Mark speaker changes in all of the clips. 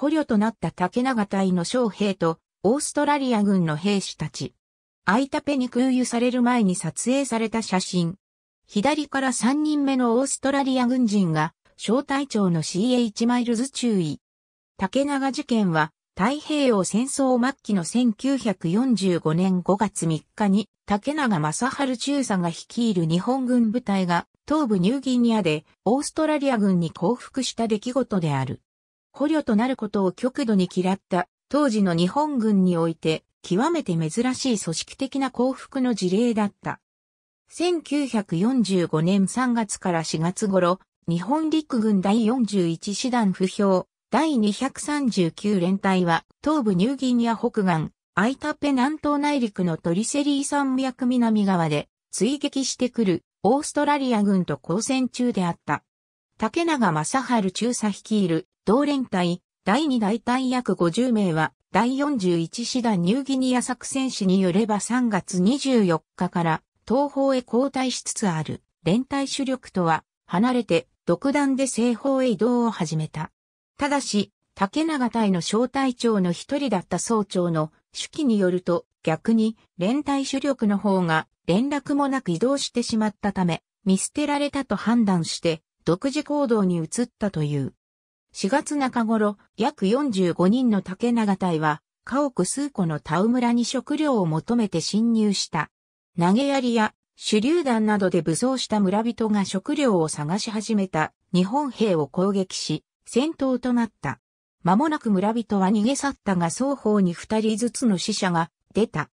Speaker 1: 捕虜となった竹長隊の将兵と、オーストラリア軍の兵士たち。アイタペに空輸される前に撮影された写真。左から3人目のオーストラリア軍人が、小隊長の CH マイルズ注意。竹長事件は、太平洋戦争末期の1945年5月3日に、竹長正春中佐が率いる日本軍部隊が、東部ニューギニアで、オーストラリア軍に降伏した出来事である。捕虜となることを極度に嫌った当時の日本軍において極めて珍しい組織的な降伏の事例だった。1945年3月から4月頃、日本陸軍第41師団不評、第239連隊は、東部ニューギニア北岸、アイタペ南東内陸のトリセリー山脈南側で、追撃してくる、オーストラリア軍と交戦中であった。竹永正春中佐率いる、同連隊、第2大隊約50名は、第41師団ニューギニア作戦士によれば3月24日から東方へ後退しつつある連隊主力とは離れて独断で西方へ移動を始めた。ただし、竹長隊の小隊長の一人だった総長の手記によると逆に連隊主力の方が連絡もなく移動してしまったため見捨てられたと判断して独自行動に移ったという。4月中頃、約45人の竹長隊は、家屋数個の田村に食料を求めて侵入した。投げ槍や手榴弾などで武装した村人が食料を探し始めた日本兵を攻撃し、戦闘となった。間もなく村人は逃げ去ったが双方に二人ずつの死者が出た。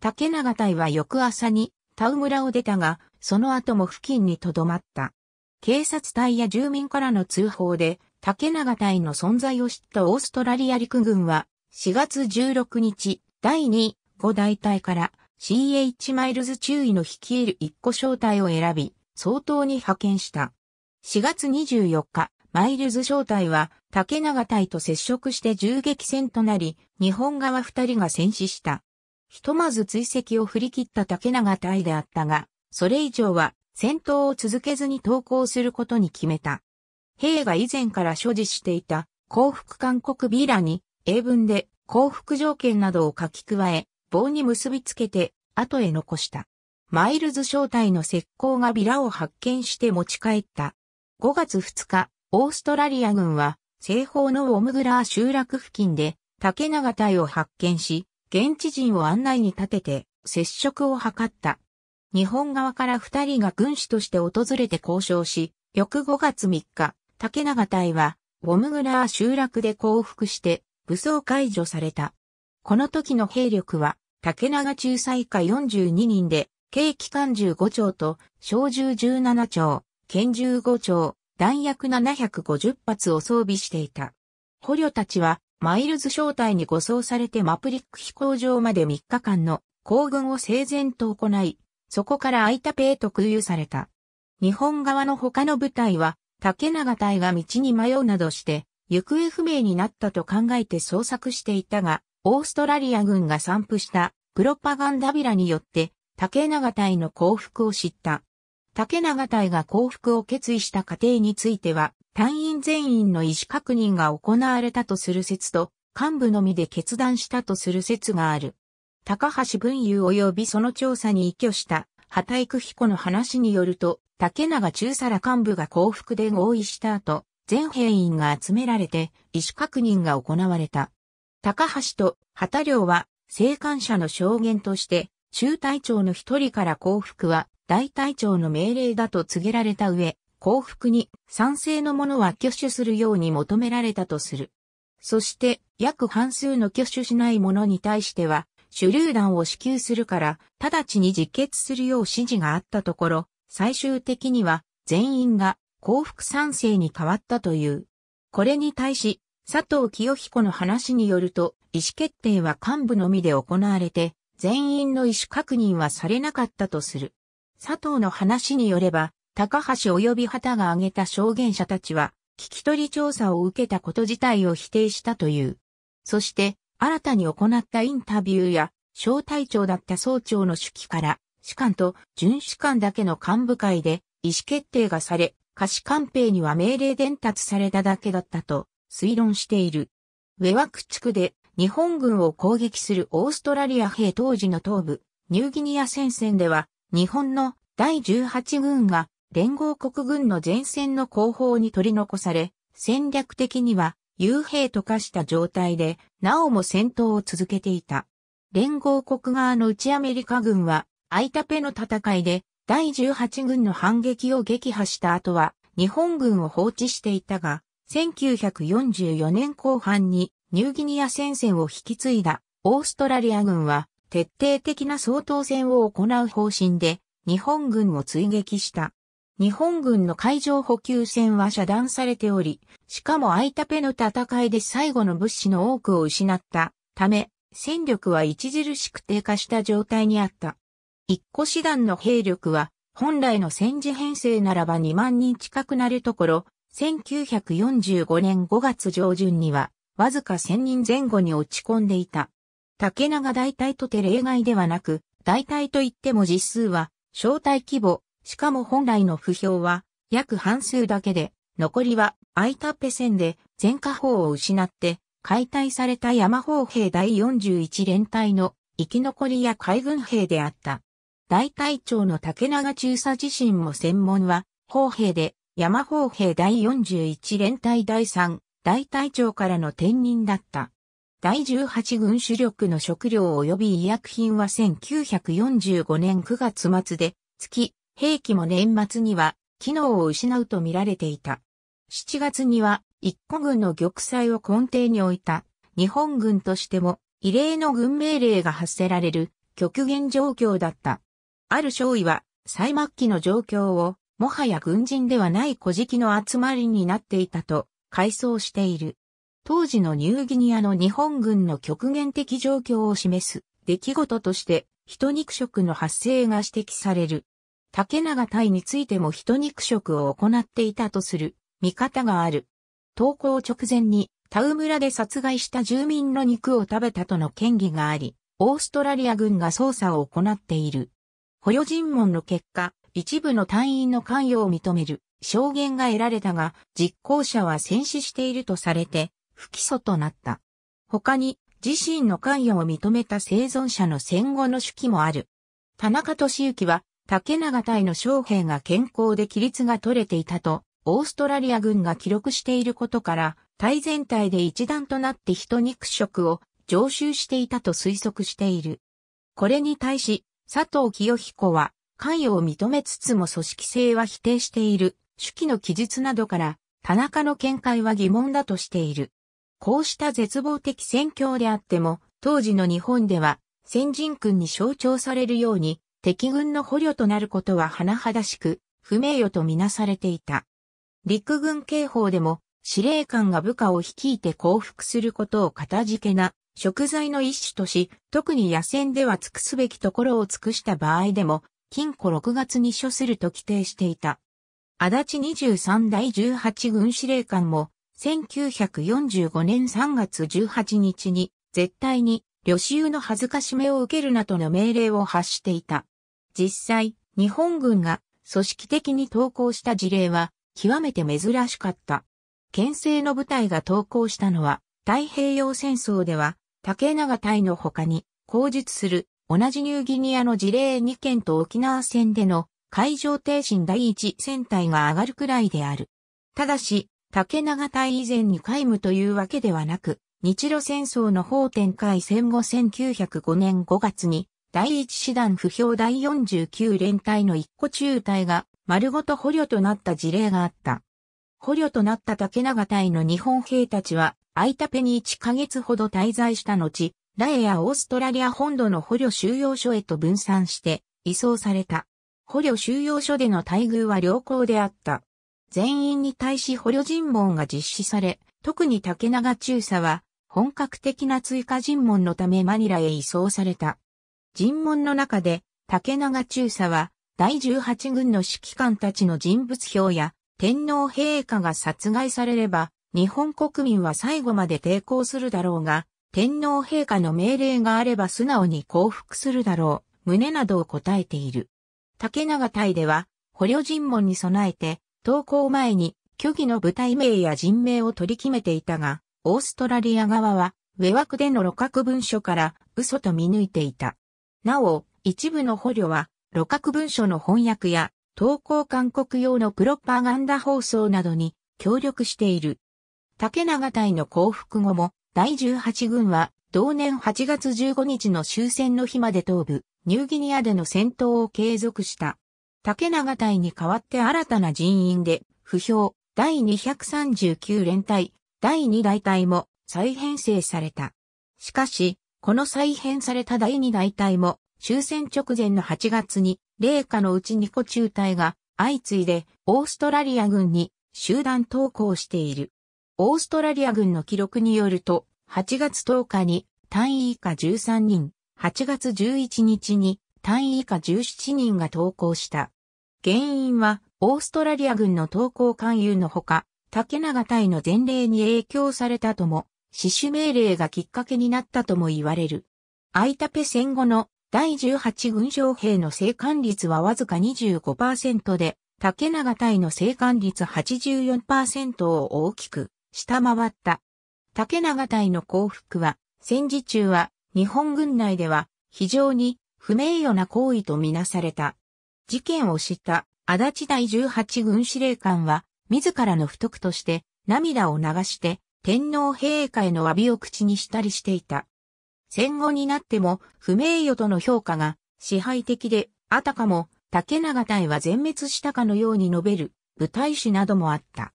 Speaker 1: 竹長隊は翌朝に田村を出たが、その後も付近に留まった。警察隊や住民からの通報で、竹永隊の存在を知ったオーストラリア陸軍は、4月16日、第2、5大隊から CH マイルズ中尉の率いる1個小隊を選び、総統に派遣した。4月24日、マイルズ小隊は竹永隊と接触して銃撃戦となり、日本側2人が戦死した。ひとまず追跡を振り切った竹永隊であったが、それ以上は戦闘を続けずに投降することに決めた。兵が以前から所持していた幸福勧告ビーラに英文で幸福条件などを書き加え、棒に結びつけて後へ残した。マイルズ正体の石膏がビラを発見して持ち帰った。5月2日、オーストラリア軍は西方のオムグラー集落付近で竹長隊を発見し、現地人を案内に立てて接触を図った。日本側から二人が軍師として訪れて交渉し、翌5月3日、竹永隊は、ボムグラー集落で降伏して、武装解除された。この時の兵力は、竹永仲裁下42人で、軽機関銃5丁と、小銃17丁、拳銃5丁、弾薬750発を装備していた。捕虜たちは、マイルズ招待に護送されてマプリック飛行場まで3日間の行軍を整然と行い、そこからアイタペへと空輸された。日本側の他の部隊は竹永隊が道に迷うなどして、行方不明になったと考えて捜索していたが、オーストラリア軍が散布したプロパガンダビラによって、竹永隊の降伏を知った。竹永隊が降伏を決意した過程については、隊員全員の意思確認が行われたとする説と、幹部のみで決断したとする説がある。高橋文雄及びその調査に依拠した、畑育彦の話によると、竹永中佐ら幹部が降伏で合意した後、全兵員が集められて意思確認が行われた。高橋と畑領は生還者の証言として、中隊長の一人から降伏は大隊長の命令だと告げられた上、降伏に賛成の者は挙手するように求められたとする。そして約半数の挙手しない者に対しては手榴弾を支給するから直ちに自決するよう指示があったところ、最終的には全員が幸福賛成に変わったという。これに対し、佐藤清彦の話によると、意思決定は幹部のみで行われて、全員の意思確認はされなかったとする。佐藤の話によれば、高橋及び旗が挙げた証言者たちは、聞き取り調査を受けたこと自体を否定したという。そして、新たに行ったインタビューや、小隊長だった総長の手記から、士官と巡視官だけの幹部会で意思決定がされ、可視官兵には命令伝達されただけだったと推論している。ウェワク地区で日本軍を攻撃するオーストラリア兵当時の東部、ニューギニア戦線では日本の第18軍が連合国軍の前線の後方に取り残され、戦略的には幽閉と化した状態で、なおも戦闘を続けていた。連合国側の内アメリカ軍は、アイタペの戦いで第18軍の反撃を撃破した後は日本軍を放置していたが、1944年後半にニューギニア戦線を引き継いだオーストラリア軍は徹底的な総統戦を行う方針で日本軍を追撃した。日本軍の海上補給船は遮断されており、しかもアイタペの戦いで最後の物資の多くを失ったため、戦力は著しく低下した状態にあった。一個師団の兵力は、本来の戦時編成ならば2万人近くなるところ、1945年5月上旬には、わずか1000人前後に落ち込んでいた。竹長大隊とて例外ではなく、大隊といっても実数は、小隊規模、しかも本来の不評は、約半数だけで、残りは、アイタッペ戦で、前下方を失って、解体された山砲兵第41連隊の生き残りや海軍兵であった。大隊長の竹長中佐自身も専門は、砲兵で、山砲兵第41連隊第3、大隊長からの転任だった。第18軍主力の食料及び医薬品は1945年9月末で、月、兵器も年末には、機能を失うと見られていた。7月には、一個軍の玉砕を根底に置いた、日本軍としても、異例の軍命令が発せられる、極限状況だった。ある少尉は、最末期の状況を、もはや軍人ではない古事記の集まりになっていたと、回想している。当時のニューギニアの日本軍の極限的状況を示す出来事として、人肉食の発生が指摘される。竹永隊についても人肉食を行っていたとする見方がある。投稿直前にタウ村で殺害した住民の肉を食べたとの権疑があり、オーストラリア軍が捜査を行っている。捕虜尋問の結果、一部の隊員の関与を認める証言が得られたが、実行者は戦死しているとされて、不起訴となった。他に、自身の関与を認めた生存者の戦後の手記もある。田中俊之は、竹長隊の将兵が健康で規律が取れていたと、オーストラリア軍が記録していることから、隊全体で一段となって人肉食を常習していたと推測している。これに対し、佐藤清彦は関与を認めつつも組織性は否定している、手記の記述などから、田中の見解は疑問だとしている。こうした絶望的戦況であっても、当時の日本では、先人君に象徴されるように、敵軍の捕虜となることは甚だしく、不名誉とみなされていた。陸軍警報でも、司令官が部下を率いて降伏することを片付けな食材の一種とし、特に野戦では尽くすべきところを尽くした場合でも、禁錮6月に処すると規定していた。足立23第18軍司令官も、1945年3月18日に、絶対に、旅衆の恥ずかしめを受けるなとの命令を発していた。実際、日本軍が組織的に投降した事例は、極めて珍しかった。県政の部隊が投降したのは、太平洋戦争では竹永隊の他に、口述する、同じニューギニアの事例2件と沖縄戦での海上停神第1戦隊が上がるくらいである。ただし、竹永隊以前に皆無というわけではなく、日露戦争の法展開戦後1905年5月に、第1師団不評第49連隊の一個中隊が丸ごと捕虜となった事例があった。捕虜となった竹永隊の日本兵たちは、アイタペに1ヶ月ほど滞在した後、ラエやオーストラリア本土の捕虜収容所へと分散して移送された。捕虜収容所での待遇は良好であった。全員に対し捕虜尋問が実施され、特に竹長中佐は本格的な追加尋問のためマニラへ移送された。尋問の中で竹長中佐は第18軍の指揮官たちの人物表や天皇陛下が殺害されれば日本国民は最後まで抵抗するだろうが、天皇陛下の命令があれば素直に降伏するだろう、胸などを答えている。竹長隊では、捕虜尋問に備えて、投稿前に虚偽の部隊名や人名を取り決めていたが、オーストラリア側は、上枠での露格文書から嘘と見抜いていた。なお、一部の捕虜は、露格文書の翻訳や、投稿韓国用のプロパガンダ放送などに協力している。竹長隊の降伏後も、第18軍は、同年8月15日の終戦の日まで東部、ニューギニアでの戦闘を継続した。竹長隊に代わって新たな人員で、不評、第239連隊、第2大隊も再編成された。しかし、この再編された第2大隊も、終戦直前の8月に、霊下のうち2個中隊が、相次いで、オーストラリア軍に集団投降している。オーストラリア軍の記録によると、8月10日に単位以下13人、8月11日に単位以下17人が投降した。原因は、オーストラリア軍の投降勧誘のほか、竹永隊の前例に影響されたとも、死守命令がきっかけになったとも言われる。アイタペ戦後の第18軍将兵の生還率はわずか25%で、竹永隊の生還率84%を大きく下回った。竹長隊の降伏は、戦時中は日本軍内では非常に不名誉な行為とみなされた。事件を知った足立第18軍司令官は、自らの不徳として涙を流して天皇陛下への詫びを口にしたりしていた。戦後になっても不名誉との評価が支配的で、あたかも竹長隊は全滅したかのように述べる舞台史などもあった。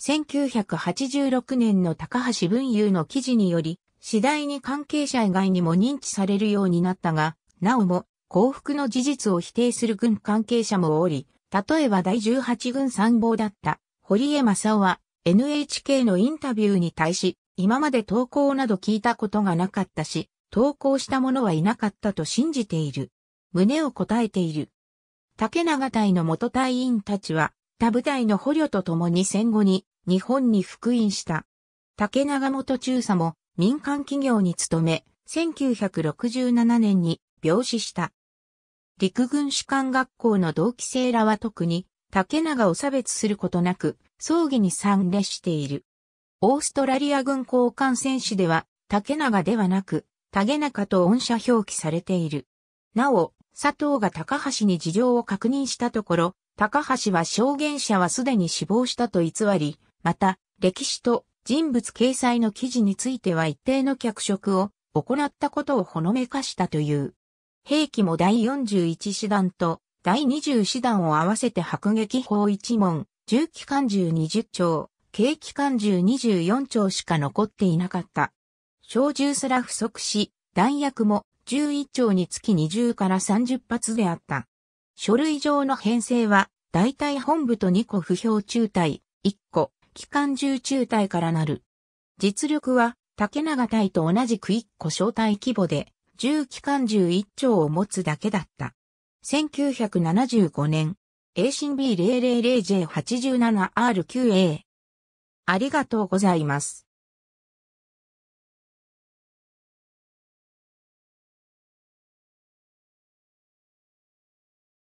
Speaker 1: 1986年の高橋文雄の記事により、次第に関係者以外にも認知されるようになったが、なおも幸福の事実を否定する軍関係者もおり、例えば第18軍参謀だった堀江正夫は NHK のインタビューに対し、今まで投稿など聞いたことがなかったし、投稿した者はいなかったと信じている。胸を答えている。竹長隊の元隊員たちは、他部隊の捕虜と共に戦後に日本に復員した。竹長元中佐も民間企業に勤め、1967年に病死した。陸軍士官学校の同期生らは特に竹長を差別することなく、葬儀に参列している。オーストラリア軍交換戦士では、竹長ではなく、竹中と恩赦表記されている。なお、佐藤が高橋に事情を確認したところ、高橋は証言者はすでに死亡したと偽り、また、歴史と人物掲載の記事については一定の脚色を行ったことをほのめかしたという。兵器も第41師団と第20師団を合わせて迫撃砲一門、重機関銃20丁、軽機関銃24丁しか残っていなかった。小銃すら不足し、弾薬も11丁につき20から30発であった。書類上の編成は、大体本部と2個不評中隊、1個、機関銃中隊からなる。実力は、竹長隊と同じく一個小隊規模で、銃機関銃一丁を持つだけだった。1975年、A c B000J87RQA。ありがとうございます。